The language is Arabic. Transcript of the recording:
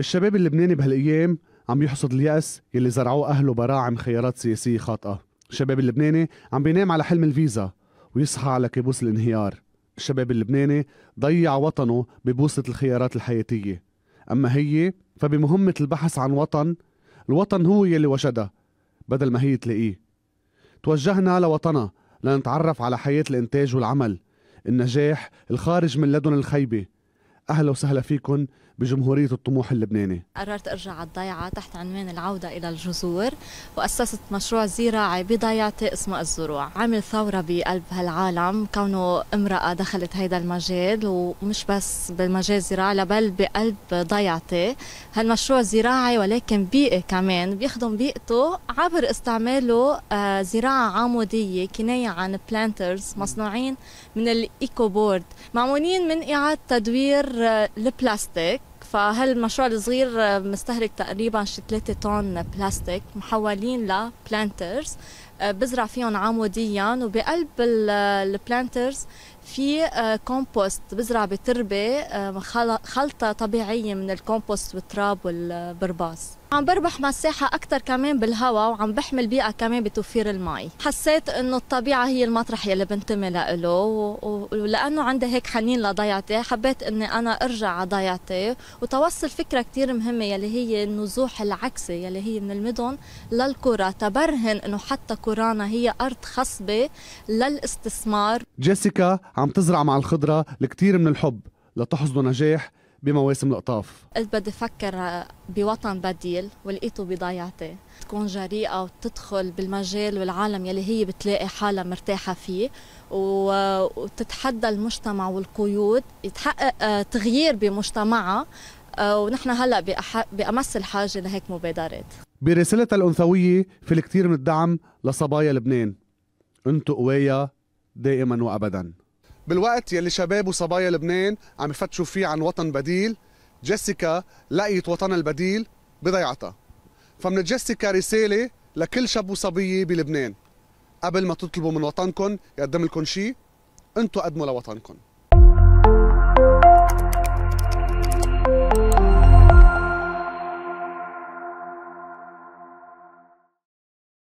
الشباب اللبناني بهالايام عم يحصد اليأس يلي زرعوه أهله براعم خيارات سياسية خاطئة الشباب اللبناني عم بينام على حلم الفيزا ويصحى على كابوس الانهيار الشباب اللبناني ضيع وطنه ببوصة الخيارات الحياتية أما هي فبمهمة البحث عن وطن الوطن هو يلي وجدها بدل ما هي تلاقيه توجهنا لوطنها لنتعرف على حياة الإنتاج والعمل النجاح الخارج من لدن الخيبة أهلا وسهلا فيكن بجمهورية الطموح اللبناني قررت أرجع على الضيعة تحت عنوان العودة إلى الجذور وأسست مشروع زراعي بضيعتي اسمه الزروع عمل ثورة بقلب هالعالم كونه امرأة دخلت هيدا المجال ومش بس بالمجال الزراعي بل بقلب ضيعتي هالمشروع زراعي ولكن بيئي كمان بيخدم بيئته عبر استعماله آه، زراعة عمودية كناية عن بلانترز مصنوعين من الإيكو بورد معمولين من إعادة تدوير آه، البلاستيك فهالمشروع الصغير مستهلك تقريبا شي 3 طن بلاستيك محولين لبلانترز آه، بزرع فيهم عموديا وبقلب البلانترز في كومبوست آه، بزرع بتربه آه، خلطه طبيعيه من الكومبوست والتراب والبرباص عم بربح مساحة أكثر كمان بالهواء وعم بحمي البيئة كمان بتوفير المي حسيت إنه الطبيعة هي المطرح يلي بنتمي لإله ولأنه عندي هيك حنين لضيعتي حبيت إني أنا أرجع على ضيعتي وتوصل فكرة كثير مهمة يلي هي النزوح العكسي يلي هي من المدن للقرى تبرهن إنه حتى قرانا هي أرض خصبة للاستثمار جيسيكا عم تزرع مع الخضرة الكثير من الحب لتحصدوا نجاح بمواسم القطاف قلت بدي فكر بوطن بديل ولقيته بضيعتي تكون جريئة وتدخل بالمجال والعالم يلي هي بتلاقي حالها مرتاحة فيه وتتحدى المجتمع والقيود يتحقق آه، تغيير بمجتمعها آه، ونحن هلا بامس الحاجه لهيك مبادرات برسالتها الانثويه في الكثير من الدعم لصبايا لبنان انتو قوايا دائما وابدا بالوقت يلي شباب وصبايا لبنان عم يفتشوا فيه عن وطن بديل جيسيكا لقيت وطنها البديل بضيعتها فمن جيسيكا رسالة لكل شاب وصبية بلبنان قبل ما تطلبوا من وطنكم يقدم لكم شيء انتوا قدموا لوطنكم